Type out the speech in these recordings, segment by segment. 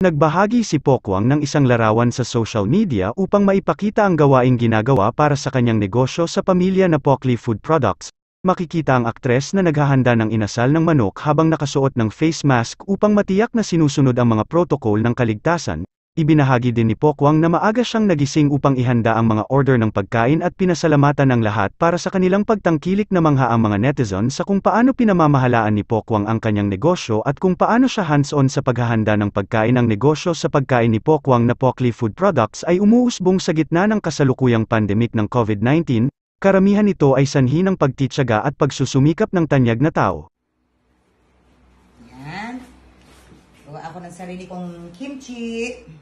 Nagbahagi si Pokwang ng isang larawan sa social media upang maipakita ang gawaing ginagawa para sa kanyang negosyo sa pamilya na Pokli Food Products. Makikita ang aktres na naghahanda ng inasal ng manok habang nakasuot ng face mask upang matiyak na sinusunod ang mga protokol ng kaligtasan. Ibinahagi din ni Pokwang na maaga siyang nagising upang ihanda ang mga order ng pagkain at pinasalamatan ng lahat para sa kanilang pagtangkilik na mangha ang mga netizen sa kung paano pinamamahalaan ni Pokwang ang kanyang negosyo at kung paano siya hands-on sa paghahanda ng pagkain ang negosyo sa pagkain ni Pokwang na Pokli Food Products ay umuusbong sa gitna ng kasalukuyang pandemic ng COVID-19, karamihan ito ay sanhi ng pagtitsaga at pagsusumikap ng tanyag na tao. Nagluto ako ng sarili kong kimchi.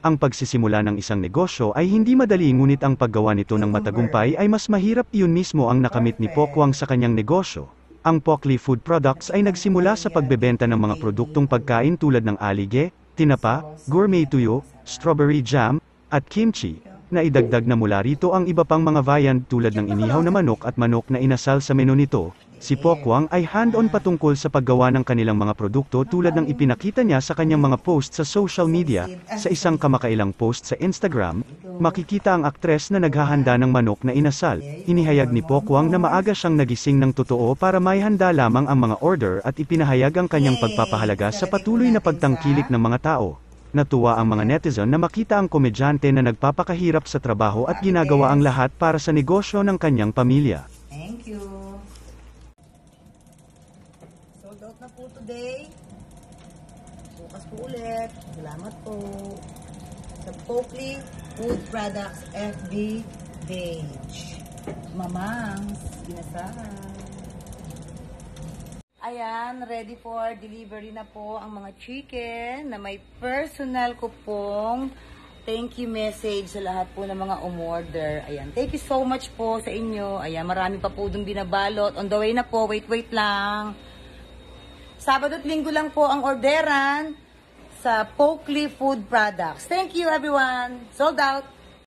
Ang pagsisimula ng isang negosyo ay hindi madali ngunit ang paggawa nito ng matagumpay ay mas mahirap iyon mismo ang nakamit ni Pokwang sa kanyang negosyo. Ang Pokli Food Products ay nagsimula sa pagbebenta ng mga produktong pagkain tulad ng alige, tinapa, gourmet tuyo, strawberry jam, at kimchi, na idagdag na mula rito ang iba pang mga viand tulad ng inihaw na manok at manok na inasal sa menu nito, Si Pokwang ay hand-on patungkol sa paggawa ng kanilang mga produkto tulad ng ipinakita niya sa kanyang mga post sa social media, sa isang kamakailang post sa Instagram, makikita ang aktres na naghahanda ng manok na inasal, inihayag ni Pokwang na maaga siyang nagising ng totoo para may handa lamang ang mga order at ipinahayag ang kanyang pagpapahalaga sa patuloy na pagtangkilik ng mga tao. Natuwa ang mga netizen na makita ang komedyante na nagpapakahirap sa trabaho at ginagawa ang lahat para sa negosyo ng kanyang pamilya. Sold out na po today. Bukas po ulit. Salamat po. Sa Pokely Food Products FB page. Mamangs, ginasahan. Ayan, ready for delivery na po ang mga chicken na may personal ko pong thank you message sa lahat po ng mga umorder. Ayan, thank you so much po sa inyo. Ayan, marami pa po dun binabalot. On the way na po, wait, wait lang. Sabado at linggo lang po ang orderan sa Pokely Food Products. Thank you everyone. Sold out.